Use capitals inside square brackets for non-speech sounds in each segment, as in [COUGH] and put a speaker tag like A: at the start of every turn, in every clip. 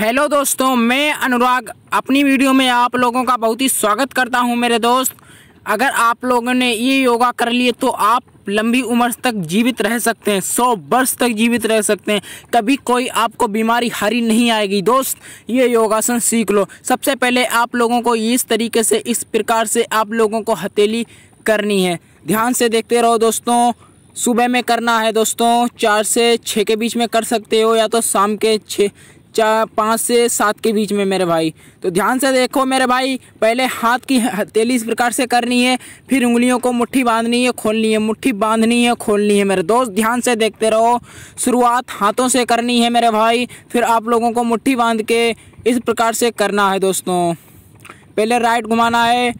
A: hello दोस्तों मैं अनुराग अपनी वीडियो में आप लोगों का बहुत ही स्वागत करता हूं मेरे दोस्त अगर आप लोगों ने ये योगा कर लिए तो आप लंबी उम्र तक जीवित रह सकते हैं सौ वर्ष तक जीवित रह सकते हैं कभी कोई आपको बीमारी हरी नहीं आएगी दोस्त ये योगासन सीख लो सबसे पहले आप लोगों को इस तरीके से इस प्रकार से आप लोगों को हथेली करनी है ध्यान से देखते रहो दोस्तों सुबह में करना है दोस्तों चार से छः के बीच में कर सकते हो या तो शाम के छः चार पाँच से सात के बीच में मेरे भाई तो ध्यान से देखो मेरे भाई पहले हाथ की हथेली इस प्रकार से करनी है फिर उंगलियों को मुट्ठी बांधनी है खोलनी है मुट्ठी बांधनी है खोलनी है मेरे दोस्त ध्यान से देखते रहो शुरुआत हाथों से करनी है मेरे भाई फिर आप लोगों को मुट्ठी बांध के इस प्रकार से करना है दोस्तों पहले राइट घुमाना है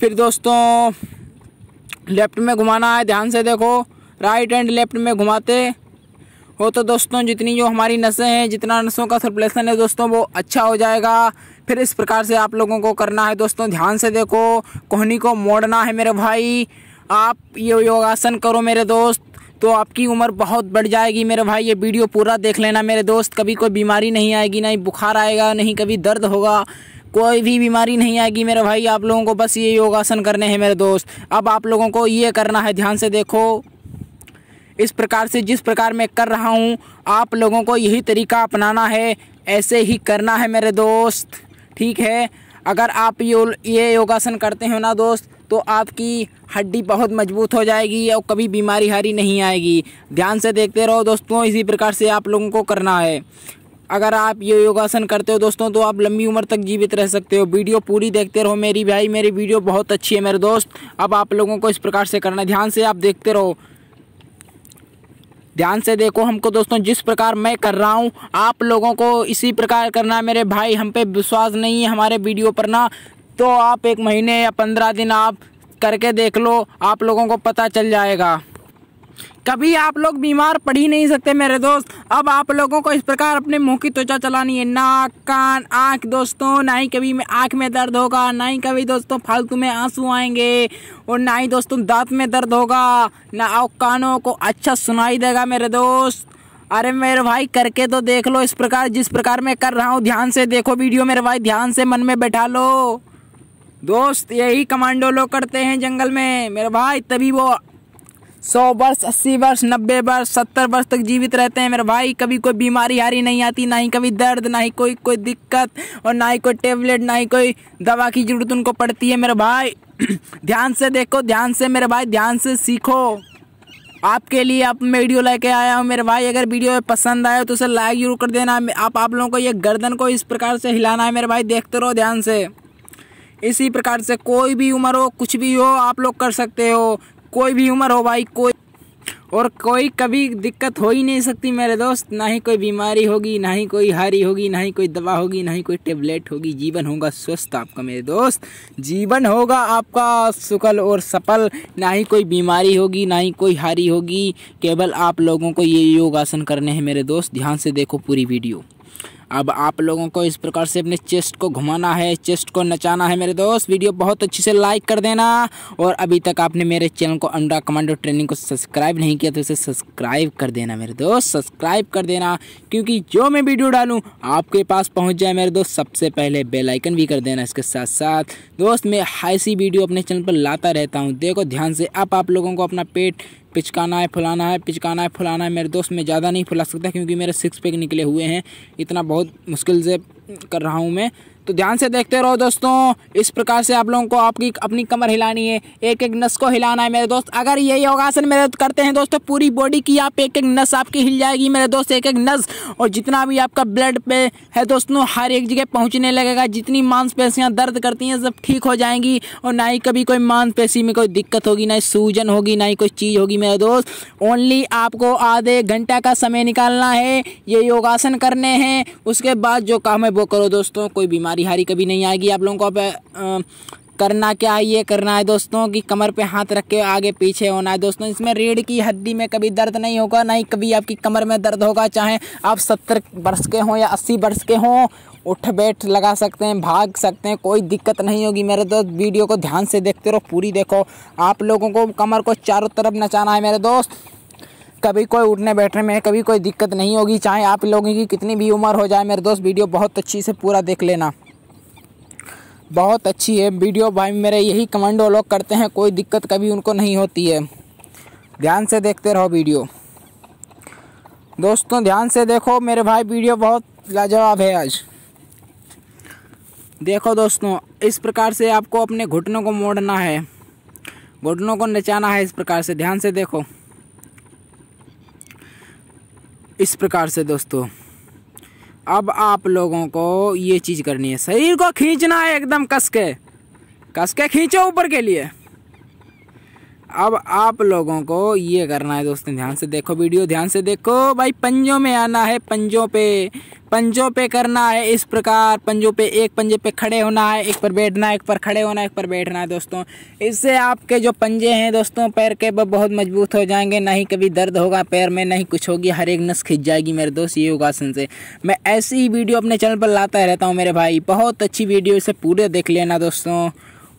A: फिर दोस्तों लेफ्ट में घुमाना है ध्यान से देखो राइट एंड लेफ्ट में घुमाते वो तो दोस्तों जितनी जो हमारी नसें हैं जितना नसों का सर्कुलेशन है दोस्तों वो अच्छा हो जाएगा फिर इस प्रकार से आप लोगों को करना है दोस्तों ध्यान से देखो कोहनी को मोड़ना है मेरे भाई आप ये योगासन करो मेरे दोस्त तो आपकी उम्र बहुत बढ़ जाएगी मेरे भाई ये वीडियो पूरा देख लेना मेरे दोस्त कभी कोई बीमारी नहीं आएगी नहीं बुखार आएगा नहीं कभी दर्द होगा कोई भी बीमारी नहीं आएगी मेरे भाई आप लोगों को बस ये योगासन करने हैं मेरे दोस्त अब आप लोगों को ये करना है ध्यान से देखो इस प्रकार से जिस प्रकार मैं कर रहा हूँ आप लोगों को यही तरीका अपनाना है ऐसे ही करना है मेरे दोस्त ठीक है अगर आप यो, ये योगासन करते हो ना दोस्त तो आपकी हड्डी बहुत मजबूत हो जाएगी और कभी बीमारी हारी नहीं आएगी ध्यान से देखते रहो दोस्तों इसी प्रकार से आप लोगों को करना है अगर आप ये योगासन करते हो दोस्तों तो आप लंबी उम्र तक जीवित रह सकते हो वीडियो पूरी देखते रहो मेरी भाई मेरी वीडियो बहुत अच्छी है मेरे दोस्त अब आप लोगों को इस प्रकार से करना ध्यान से आप देखते रहो ध्यान से देखो हमको दोस्तों जिस प्रकार मैं कर रहा हूँ आप लोगों को इसी प्रकार करना मेरे भाई हम पे विश्वास नहीं है हमारे वीडियो पर ना तो आप एक महीने या पंद्रह दिन आप करके देख लो आप लोगों को पता चल जाएगा कभी आप लोग बीमार पड़ ही नहीं सकते मेरे दोस्त अब आप लोगों को इस प्रकार अपने मुंह की त्वचा चलानी है नाक कान आँख दोस्तों ना ही कभी आंख आँख में दर्द होगा ना ही कभी दोस्तों फालतू में आंसू आएंगे और ना ही दोस्तों दांत में दर्द होगा ना कानों को अच्छा सुनाई देगा मेरे दोस्त अरे मेरे भाई करके तो देख लो इस प्रकार जिस प्रकार मैं कर रहा हूँ ध्यान से देखो वीडियो मेरे भाई ध्यान से मन में बैठा लो दोस्त यही कमांडो लोग करते हैं जंगल में मेरे भाई तभी वो सौ वर्ष अस्सी वर्ष नब्बे वर्ष सत्तर वर्ष तक जीवित रहते हैं मेरे भाई कभी कोई बीमारी हारी नहीं आती ना ही कभी दर्द ना ही कोई कोई दिक्कत और ना ही कोई टेबलेट ना ही कोई दवा की जरूरत उनको पड़ती है मेरे भाई [CLEARS THROAT] ध्यान से देखो ध्यान से मेरे भाई ध्यान से सीखो आपके लिए आप मैं वीडियो लेके आया हूँ मेरे भाई अगर वीडियो पसंद आए तो उसे लाइक जरूर कर देना आप आप लोगों को ये गर्दन को इस प्रकार से हिलाना है मेरे भाई देखते रहो ध्यान से इसी प्रकार से कोई भी उम्र हो कुछ भी हो आप लोग कर सकते हो कोई भी उम्र हो भाई कोई और कोई कभी दिक्कत हो ही नहीं सकती मेरे दोस्त ना ही कोई बीमारी होगी ना ही कोई हारी होगी ना ही कोई दवा होगी ना ही कोई टेबलेट होगी जीवन होगा स्वस्थ आपका मेरे दोस्त जीवन होगा आपका सुखल और सफल ना ही कोई बीमारी होगी ना ही कोई हारी होगी केवल आप लोगों को ये योगासन करने हैं मेरे दोस्त ध्यान से देखो पूरी वीडियो अब आप लोगों को इस प्रकार से अपने चेस्ट को घुमाना है चेस्ट को नचाना है मेरे दोस्त वीडियो बहुत अच्छे से लाइक कर देना और अभी तक आपने मेरे चैनल को अंडा कमांडो ट्रेनिंग को सब्सक्राइब नहीं किया तो उसे सब्सक्राइब कर देना मेरे दोस्त सब्सक्राइब कर देना क्योंकि जो मैं वीडियो डालूँ आपके पास पहुँच जाए मेरे दोस्त सबसे पहले बेलाइकन भी कर देना इसके साथ साथ दोस्त मैं ऐसी वीडियो अपने चैनल पर लाता रहता हूँ देखो ध्यान से अब आप लोगों को अपना पेट पिचकाना है फुलाना है पिचकाना है फुलाना है मेरे दोस्त मैं ज़्यादा नहीं फुला सकता क्योंकि मेरे सिक्स पैक निकले हुए हैं इतना बहुत मुश्किल से कर रहा हूँ मैं तो ध्यान से देखते रहो दोस्तों इस प्रकार से आप लोगों को आपकी अपनी कमर हिलानी है एक एक नस को हिलाना है मेरे दोस्त अगर ये योगासन मेरे करते हैं दोस्तों पूरी बॉडी की आप एक एक नस आपकी हिल जाएगी मेरे दोस्त एक एक नस और जितना भी आपका ब्लड पे है दोस्तों हर एक जगह पहुँचने लगेगा जितनी मांसपेशियाँ दर्द करती हैं सब ठीक हो जाएंगी और ना ही कभी कोई मांसपेशी में कोई दिक्कत होगी ना ही सूजन होगी ना ही कोई चीज़ होगी मेरे दोस्त ओनली आपको आधे घंटा का समय निकालना है ये योगासन करने हैं उसके बाद जो काम है वो करो दोस्तों कोई बीमारी हारी हारी कभी नहीं आएगी आप लोगों को अब करना क्या है ये करना है दोस्तों कि कमर पे हाथ रख के आगे पीछे होना है दोस्तों इसमें रीढ़ की हड्डी में कभी दर्द नहीं होगा ना ही कभी आपकी कमर में दर्द होगा चाहे आप सत्तर वर्ष के हों या अस्सी वर्ष के हों उठ बैठ लगा सकते हैं भाग सकते हैं कोई दिक्कत नहीं होगी मेरे दोस्त वीडियो को ध्यान से देखते रहो पूरी देखो आप लोगों को कमर को चारों तरफ नचाना है मेरे दोस्त कभी कोई उठने बैठने में कभी कोई दिक्कत नहीं होगी चाहे आप लोगों की कितनी भी उम्र हो जाए मेरे दोस्त वीडियो बहुत अच्छी से पूरा देख लेना बहुत अच्छी है वीडियो भाई मेरे यही कमेंट वो लोग करते हैं कोई दिक्कत कभी उनको नहीं होती है ध्यान से देखते रहो वीडियो दोस्तों ध्यान से देखो मेरे भाई वीडियो बहुत लाजवाब है आज देखो दोस्तों इस प्रकार से आपको अपने घुटनों को मोड़ना है घुटनों को नचाना है इस प्रकार से ध्यान से देखो इस प्रकार से दोस्तों अब आप लोगों को ये चीज़ करनी है शरीर को खींचना है एकदम कस के कस के खींचो ऊपर के लिए अब आप लोगों को ये करना है दोस्तों ध्यान से देखो वीडियो ध्यान से देखो भाई पंजों में आना है पंजों पे पंजों पे करना है इस प्रकार पंजों पे एक पंजे पे खड़े होना है एक पर बैठना है एक पर खड़े होना है एक पर बैठना है दोस्तों इससे आपके जो पंजे हैं दोस्तों पैर के वो बहुत मजबूत हो जाएंगे नहीं कभी दर्द होगा पैर में नहीं कुछ होगी हर एक नस खिंच जाएगी मेरे दोस्त ये योगासन से मैं ऐसी ही वीडियो अपने चैनल पर लाता रहता हूँ मेरे भाई बहुत अच्छी वीडियो इसे पूरे देख लेना दोस्तों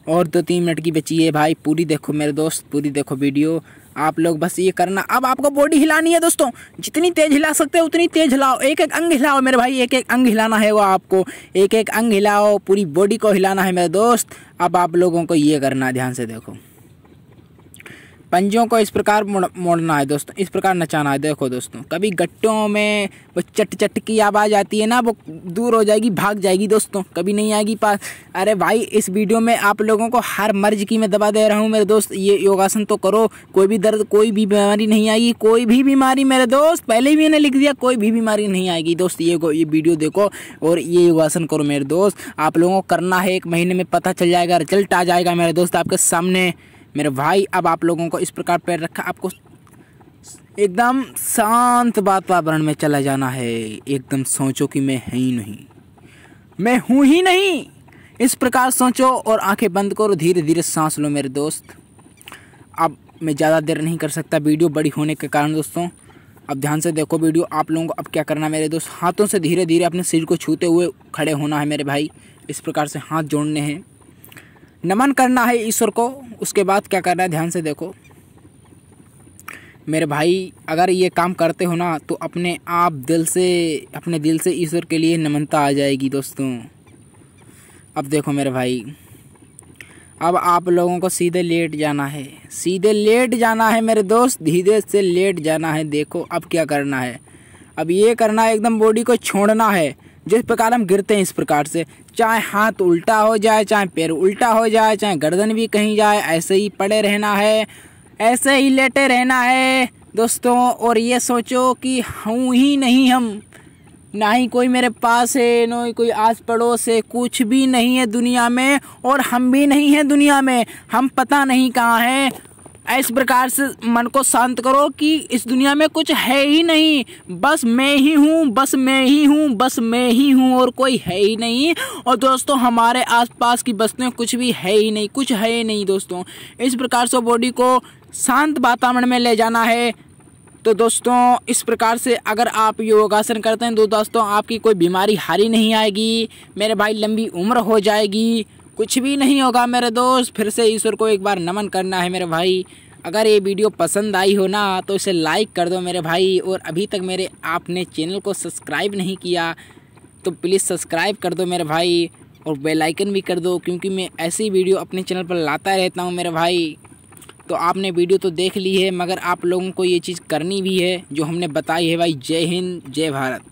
A: और दो तीन मिनट की बची है भाई पूरी देखो मेरे दोस्त पूरी देखो वीडियो आप लोग बस ये करना अब आपको बॉडी हिलानी है दोस्तों जितनी तेज़ हिला सकते हो उतनी तेज़ हिलाओ एक एक अंग हिलाओ मेरे भाई एक एक अंग हिलाना है वो आपको एक एक अंग हिलाओ पूरी बॉडी को हिलाना है मेरे दोस्त अब आप लोगों को ये करना ध्यान से देखो पंजों को इस प्रकार मोड़ना है दोस्तों इस प्रकार नचाना है देखो दोस्तों कभी गट्टों में वो चट चट की आवाज़ आती है ना वो दूर हो जाएगी भाग जाएगी दोस्तों कभी नहीं आएगी पास अरे भाई इस वीडियो में आप लोगों को हर मर्ज की मैं दबा दे रहा हूँ मेरे दोस्त ये योगासन तो करो कोई भी दर्द कोई भी बीमारी नहीं आएगी कोई भी बीमारी मेरे दोस्त पहले भी मैंने लिख दिया कोई भी बीमारी नहीं आएगी दोस्त ये ये वीडियो देखो और ये योगासन करो मेरे दोस्त आप लोगों को करना है एक महीने में पता चल जाएगा रिजल्ट आ जाएगा मेरे दोस्त आपके सामने मेरे भाई अब आप लोगों को इस प्रकार पैर रखा आपको एकदम शांत वातावरण में चला जाना है एकदम सोचो कि मैं है ही नहीं मैं हूँ ही नहीं इस प्रकार सोचो और आंखें बंद करो धीरे धीरे सांस लो मेरे दोस्त अब मैं ज़्यादा देर नहीं कर सकता वीडियो बड़ी होने के कारण दोस्तों अब ध्यान से देखो वीडियो आप लोगों को अब क्या करना है मेरे दोस्त हाथों से धीरे धीरे अपने सिर को छूते हुए खड़े होना है मेरे भाई इस प्रकार से हाथ जोड़ने हैं नमन करना है ईश्वर को उसके बाद क्या करना है ध्यान से देखो मेरे भाई अगर ये काम करते हो ना तो अपने आप दिल से अपने दिल से ईश्वर के लिए नमनता आ जाएगी दोस्तों अब देखो मेरे भाई अब आप लोगों को सीधे लेट जाना है सीधे लेट जाना है मेरे दोस्त धीरे से लेट जाना है देखो अब क्या करना है अब ये करना है एकदम बॉडी को छोड़ना है जिस प्रकार हम गिरते हैं इस प्रकार से चाहे हाथ उल्टा हो जाए चाहे पैर उल्टा हो जाए चाहे गर्दन भी कहीं जाए ऐसे ही पड़े रहना है ऐसे ही लेटे रहना है दोस्तों और ये सोचो कि हूँ ही नहीं हम ना ही कोई मेरे पास है न ही कोई आस पड़ोस है कुछ भी नहीं है दुनिया में और हम भी नहीं हैं दुनिया में हम पता नहीं कहाँ हैं इस प्रकार से मन को शांत करो कि इस दुनिया में कुछ है ही नहीं बस मैं ही हूँ बस मैं ही हूँ बस मैं ही हूँ और कोई है ही नहीं और दोस्तों हमारे आसपास की बस्तियों कुछ भी है ही नहीं कुछ है ही नहीं दोस्तों इस प्रकार से बॉडी को शांत वातावरण में ले जाना है तो दोस्तों इस प्रकार से अगर आप योगासन करते हैं तो दोस्तों आपकी कोई बीमारी हारी नहीं आएगी मेरे भाई लंबी उम्र हो जाएगी कुछ भी नहीं होगा मेरे दोस्त फिर से ईश्वर को एक बार नमन करना है मेरे भाई अगर ये वीडियो पसंद आई हो ना तो इसे लाइक कर दो मेरे भाई और अभी तक मेरे आपने चैनल को सब्सक्राइब नहीं किया तो प्लीज़ सब्सक्राइब कर दो मेरे भाई और बेल आइकन भी कर दो क्योंकि मैं ऐसी वीडियो अपने चैनल पर लाता रहता हूँ मेरे भाई तो आपने वीडियो तो देख ली है मगर आप लोगों को ये चीज़ करनी भी है जो हमने बताई है भाई जय हिंद जय भारत